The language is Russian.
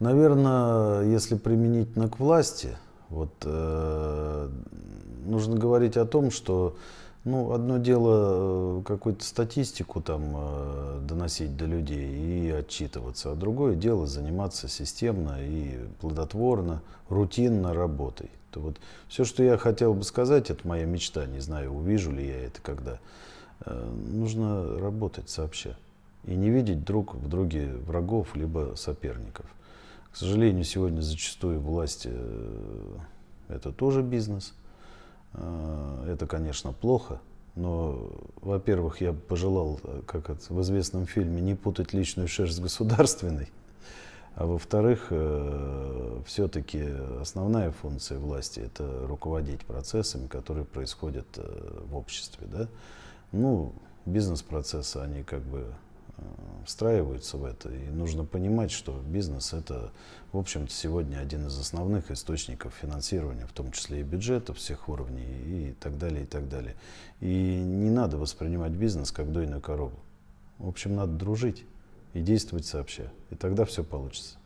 Наверное, если применительно к власти, вот, э, нужно говорить о том, что ну, одно дело э, какую-то статистику там э, доносить до людей и отчитываться, а другое дело заниматься системно и плодотворно, рутинно работой. То вот все, что я хотел бы сказать, это моя мечта, не знаю, увижу ли я это когда. Э, нужно работать сообща и не видеть друг в друге врагов либо соперников. К сожалению, сегодня зачастую власти э, это тоже бизнес. Э, это, конечно, плохо, но, во-первых, я пожелал, э, как это в известном фильме, не путать личную шерсть с государственной. А во-вторых, все-таки основная функция власти – это руководить процессами, которые происходят в обществе. Да? Ну, бизнес-процессы, они как бы встраиваются в это. И нужно понимать, что бизнес это, в общем-то, сегодня один из основных источников финансирования, в том числе и бюджета, всех уровней и так далее, и так далее. И не надо воспринимать бизнес как дойную корову. В общем, надо дружить и действовать сообща. И тогда все получится.